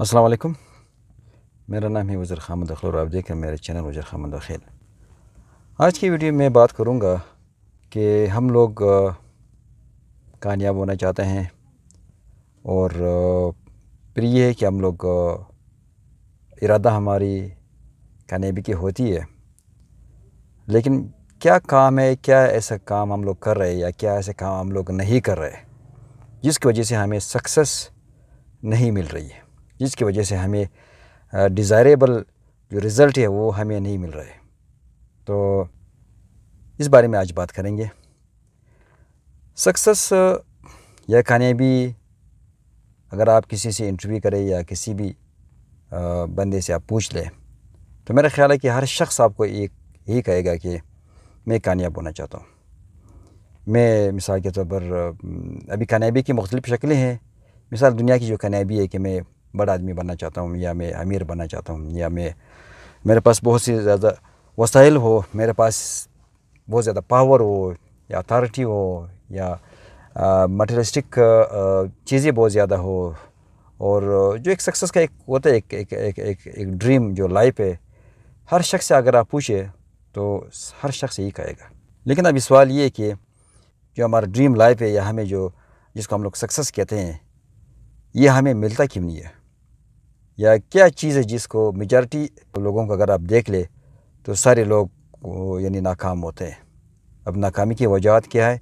अस्सलाम वालेकुम मेरा नाम है वज़र खामद दखल और आप देख रहे मेरे चैनल वज़र खामद दाखिल आज की वीडियो में बात करूँगा कि हम लोग कामयाब होना चाहते हैं और फिर ये है कि हम लोग इरादा हमारी कामयाबी की होती है लेकिन क्या काम है क्या ऐसा काम हम लोग कर रहे हैं या क्या ऐसे काम हम लोग नहीं कर रहे जिसकी वजह से हमें सक्सेस नहीं मिल रही है जिसकी वजह से हमें डिज़ायरेबल जो रिज़ल्ट है वो हमें नहीं मिल रहा तो इस बारे में आज बात करेंगे सक्सेस या कामयाबी अगर आप किसी से इंटरव्यू करें या किसी भी बंदे से आप पूछ लें तो मेरा ख्याल है कि हर शख्स आपको एक यही कहेगा कि मैं कामयाब होना चाहता हूँ मैं मिसाल के तौर पर अभी कामयाबी की मुख्तलिफ़ शक्लें हैं मिसाल दुनिया की जो कामयाबी है कि मैं बड़ा आदमी बनना चाहता हूँ या मैं अमीर बनना चाहता हूँ या मैं मेरे पास बहुत सी ज़्यादा वसाइल हो मेरे पास बहुत ज़्यादा पावर हो या अथॉरिटी हो या मटेरियलिस्टिक चीज़ें बहुत ज़्यादा हो और जो एक सक्सेस का एक होता है एक एक एक एक, एक ड्रीम जो लाइफ है हर शख्स से अगर आप पूछे तो हर शख्स यही कहेगा लेकिन अभी सवाल ये है कि जो हमारा ड्रीम लाइफ है या हमें जो जिसको हम लोग सक्सेस कहते हैं ये हमें मिलता क्यों नहीं है या क्या चीज़ है जिसको मेजॉरिटी लोगों को अगर आप देख ले तो सारे लोग यानी नाकाम होते हैं अब नाकामी की वजूहत क्या है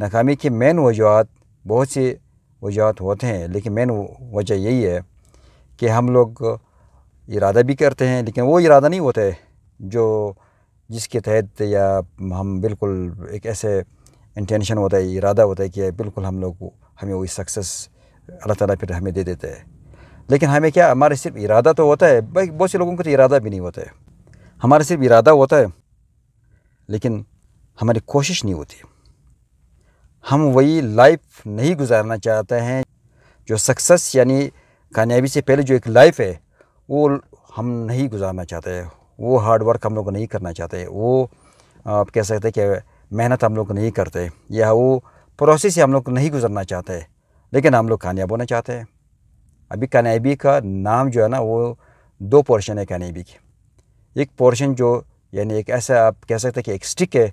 नाकामी की मेन वजूहत बहुत सी वजूहत होते हैं लेकिन मेन वजह यही है कि हम लोग इरादा भी करते हैं लेकिन वो इरादा नहीं होता है जो जिसके तहत या हम बिल्कुल एक ऐसे इंटेंशन होता है इरादा होता है कि बिल्कुल हम लोग हमें वही सक्सेस अल्लाह ताला फिर हमें दे देता है लेकिन हमें क्या हमारे सिर्फ इरादा तो होता है भाई बहुत से लोगों का तो इरादा भी नहीं होता है हमारे सिर्फ इरादा होता है लेकिन हमारी कोशिश नहीं होती हम वही लाइफ नहीं गुजारना चाहते हैं जो सक्सेस यानी कामयाबी से पहले जो एक लाइफ है वो हम नहीं गुजारना चाहते हैं वो हार्ड वर्क हम लोग नहीं करना चाहते वो आप कह सकते हैं कि मेहनत हम लोग नहीं करते या वो प्रोसेस हम लोग नहीं गुजरना चाहते लेकिन हम लोग कामयाब होना चाहते हैं अभी कनेबी का नाम जो है ना वो दो पोर्शन है कनेबी की एक पोर्शन जो यानी एक ऐसा आप कह सकते हैं कि एक स्टिक है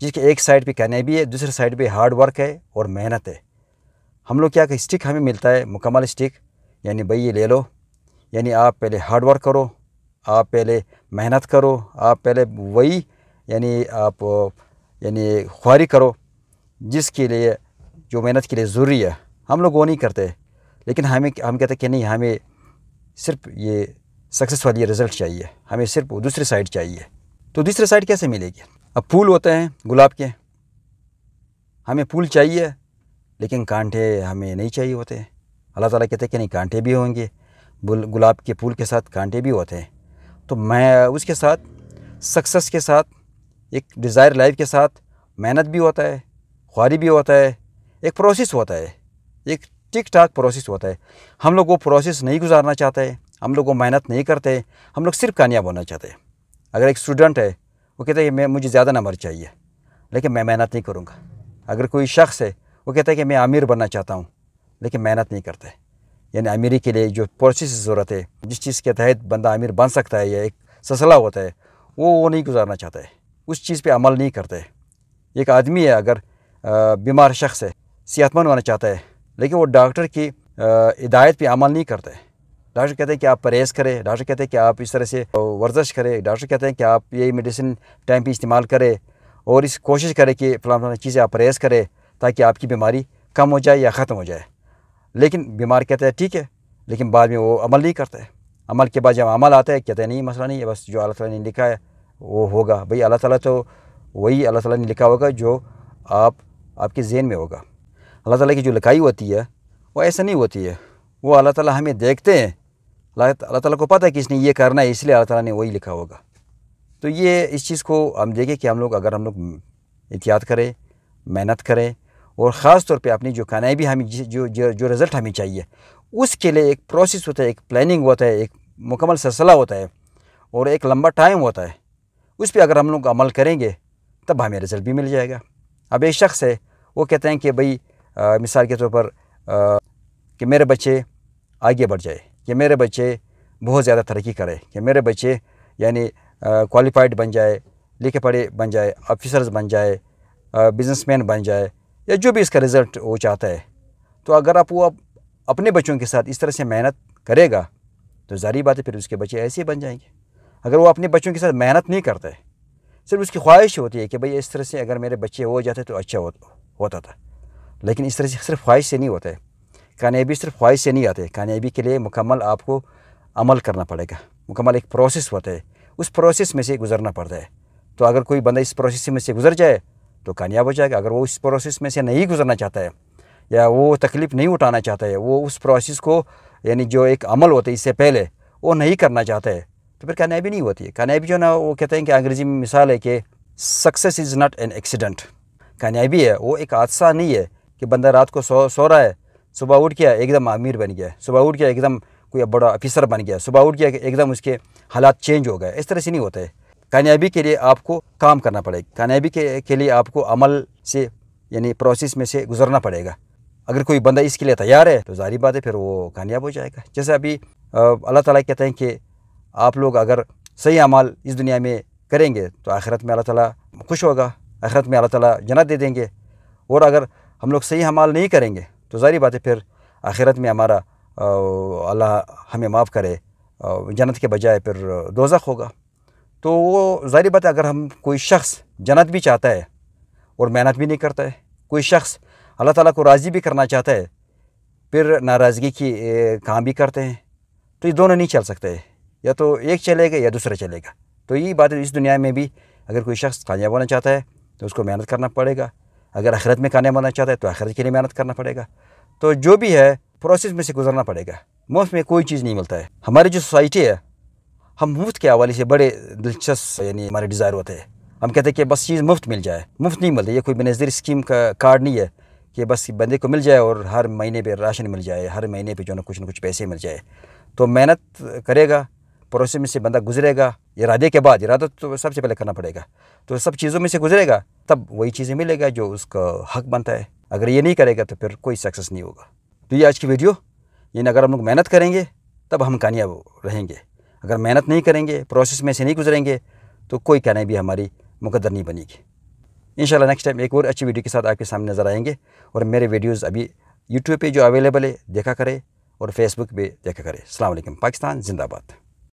जिसके एक साइड पे कनेबी है दूसरे साइड पे हार्ड वर्क है और मेहनत है हम लोग क्या कि स्टिक हमें मिलता है मुकम्मल स्टिक यानी भाई ये ले लो यानी आप पहले हार्ड वर्क करो आप पहले मेहनत करो आप पहले वही यानी आप यानी ख्वारी करो जिसके लिए जो मेहनत के लिए ज़रूरी है हम लोग वो नहीं करते लेकिन हमें हम कहते हैं कि नहीं हमें सिर्फ ये सक्सेस वाली रिज़ल्ट चाहिए हमें सिर्फ वो दूसरी साइड चाहिए तो दूसरी साइड कैसे मिलेगी अब फूल होते हैं गुलाब के हमें फूल चाहिए लेकिन कांटे हमें नहीं चाहिए होते अल्लाह ताला कहते हैं कि नहीं कांटे भी होंगे गुलाब के फूल के साथ कांटे भी होते हैं तो मैं उसके साथ सक्सेस के साथ एक डिज़ायर लाइफ के साथ मेहनत भी होता है ख्वारी भी होता है एक प्रोसेस होता है एक ठीक ठाक प्रोसेस होता है हम लोग वो प्रोसेस नहीं गुजारना चाहते हैं हम लोग वो मेहनत नहीं करते हम लोग सिर्फ कामयाब होना चाहते हैं अगर एक स्टूडेंट है वो कहता है कि मैं मुझे ज़्यादा नंबर चाहिए लेकिन मैं मेहनत नहीं करूँगा अगर कोई शख्स है वो कहता है कि मैं अमीर बनना चाहता हूँ लेकिन मेहनत नहीं करते यानी अमीरी के लिए जो प्रोसेस ज़रूरत है जिस चीज़ के तहत बंदा अमीर बन सकता है या एक ससला होता है वो वो नहीं गुजारना चाहता है उस चीज़ पे अमल नहीं करते एक आदमी है अगर बीमार शख्स है सेहतमंद होना चाहता है लेकिन वो डॉक्टर की हिदायत पर अमल नहीं करते डॉक्टर कहते हैं कि आप परहेज़ करें डॉक्टर कहते हैं कि आप इस तरह से वर्जिश करें डॉक्टर कहते हैं कि आप ये मेडिसिन टाइम पर इस्तेमाल करें और इस कोशिश करें कि फ़लान फलान चीज़ें आप परहेज़ करें ताकि आपकी बीमारी कम हो जाए या ख़त्म हो जाए लेकिन बीमार कहते हैं ठीक है लेकिन बाद में वो अमल नहीं करते अमल के बाद जब अमल आता है कहते हैं नहीं मसला नहीं है बस जो अल्लाह ताला ने लिखा है वो होगा भाई अल्लाह ताला तो वही अल्लाह ताला ने लिखा होगा जो आप आपके जेन में होगा अल्लाह ताला की जो लिखाई होती है वो ऐसा नहीं होती है वो अल्लाह ताला हमें देखते हैं अल्लाह ताला को पता है कि इसने ये करना है इसलिए अल्लाह ताला ने वही लिखा होगा तो ये इस चीज़ को हम देखें कि हम लोग अगर हम लोग एहतियात करें मेहनत करें और ख़ास तौर पर अपनी जो खानाएँ भी हमें जो जो जो रिज़ल्ट हमें चाहिए उसके लिए एक प्रोसेस होता है एक प्लानिंग होता है एक मुकम्मल सिलसिला होता है और एक लंबा टाइम होता है उस पर अगर हम लोग अमल करेंगे तब हमें रिज़ल्ट भी मिल जाएगा अब एक शख्स है वो कहते हैं कि भाई मिसाल के तौर पर कि मेरे बच्चे आगे बढ़ जाए कि मेरे बच्चे बहुत ज़्यादा तरक्की करें कि मेरे बच्चे यानी क्वालिफाइड बन जाए लिखे पढ़े बन जाए ऑफिसर्स बन जाए बिजनेसमैन बन जाए या जो भी इसका रिज़ल्ट वो चाहता है तो अगर आप वो अपने बच्चों के साथ इस तरह से मेहनत करेगा तो जारी बात है फिर उसके बच्चे ऐसे ही बन जाएंगे अगर वो अपने बच्चों के साथ मेहनत नहीं करता है सिर्फ उसकी ख्वाहिश होती है कि भाई इस तरह से अगर मेरे बच्चे हो जाते तो अच्छा होता था लेकिन इस तरह से सिर्फ ख्वाहिश से नहीं होता है कामयाबी सिर्फ ख्वाहिश से नहीं आते कामयाबी के लिए मुकम्मल आपको अमल करना पड़ेगा मुकम्मल एक प्रोसेस होता है उस प्रोसेस में से गुजरना पड़ता है तो अगर कोई बंदा इस प्रोसेस में से गुजर जाए तो कामयाब हो जाएगा अगर वो इस प्रोसेस में से नहीं गुजरना चाहता है या वो तकलीफ़ नहीं उठाना चाहता है वो उस प्रोसेस को यानी जो एक अमल होता है इससे पहले वो नहीं करना चाहता है तो फिर कामयाबी नहीं होती है कामयाबी जो ना वो कहते हैं कि अंग्रेज़ी में मिसाल है कि success is not an accident कामयाबी है वो एक हादसा नहीं है कि बंदा रात को सो सो रहा है सुबह उठ गया एकदम आमिर बन गया सुबह उठ गया एकदम कोई बड़ा अफ़िसर बन गया सुबह उठ गया एकदम उसके हालात चेंज हो गए इस तरह से नहीं होता है कामयाबी के लिए आपको काम करना पड़ेगा कामयाबी के, के लिए आपको अमल से यानी प्रोसेस में से गुजरना पड़ेगा अगर कोई बंदा इसके लिए तैयार है तो जारी बात है फिर वो कामयाब हो जाएगा जैसे अभी अल्लाह ताला कहते हैं कि आप लोग अगर सही अमाल इस दुनिया में करेंगे तो आखिरत में अल्लाह ताला खुश होगा आखिरत में अल्लाह ताला जन्नत दे देंगे और अगर हम लोग सही हमाल नहीं करेंगे तो ज़ाहिर बात है फिर आखिरत में हमारा अल्लाह हमें माफ़ करे जन्नत के बजाय फिर दोजख होगा तो वो ज़ाहिर बात है अगर हम कोई शख्स जन्नत भी चाहता है और मेहनत भी नहीं करता है कोई शख्स अल्लाह ताला को राज़ी भी करना चाहता है फिर नाराज़गी की काम भी करते हैं तो ये दोनों नहीं चल सकते या तो एक चलेगा या दूसरा चलेगा तो ये बात इस दुनिया में भी अगर कोई शख्स कामयाब होना चाहता है तो उसको मेहनत करना पड़ेगा अगर आखिरत में कामयाब होना चाहता है तो आखिरत के लिए मेहनत करना पड़ेगा तो जो भी है प्रोसेस में से गुजरना पड़ेगा मुफ्त में कोई चीज़ नहीं मिलता है हमारी जो सोसाइटी है हम मुफ्त के हवाले से बड़े दिलचस्प यानी हमारे डिज़ायर होते हैं हम कहते हैं कि बस चीज़ मुफ्त मिल जाए मुफ्त नहीं मिलती ये कोई बेनज़ीर स्कीम का कार्ड नहीं है कि बस बंदे को मिल जाए और हर महीने पर राशन मिल जाए हर महीने पर जो ना कुछ ना कुछ पैसे मिल जाए तो मेहनत करेगा प्रोसेस में से बंदा गुजरेगा इरादे के बाद इरादा तो सबसे पहले करना पड़ेगा तो सब चीज़ों में से गुजरेगा तब वही चीज़ें मिलेगा जो उसका हक बनता है अगर ये नहीं करेगा तो फिर कोई सक्सेस नहीं होगा तो ये आज की वीडियो यानी अगर हम लोग मेहनत करेंगे तब हम कामयाब रहेंगे अगर मेहनत नहीं करेंगे प्रोसेस में से नहीं गुजरेंगे तो कोई भी हमारी मुकदर नहीं बनेगी इंशाल्लाह नेक्स्ट टाइम एक और अच्छी वीडियो के साथ आपके सामने नज़र आएंगे और मेरे वीडियोज़ अभी यूट्यूब पे जो अवेलेबल है देखा करें और फेसबुक पे देखा करें अलैक्म पाकिस्तान जिंदाबाद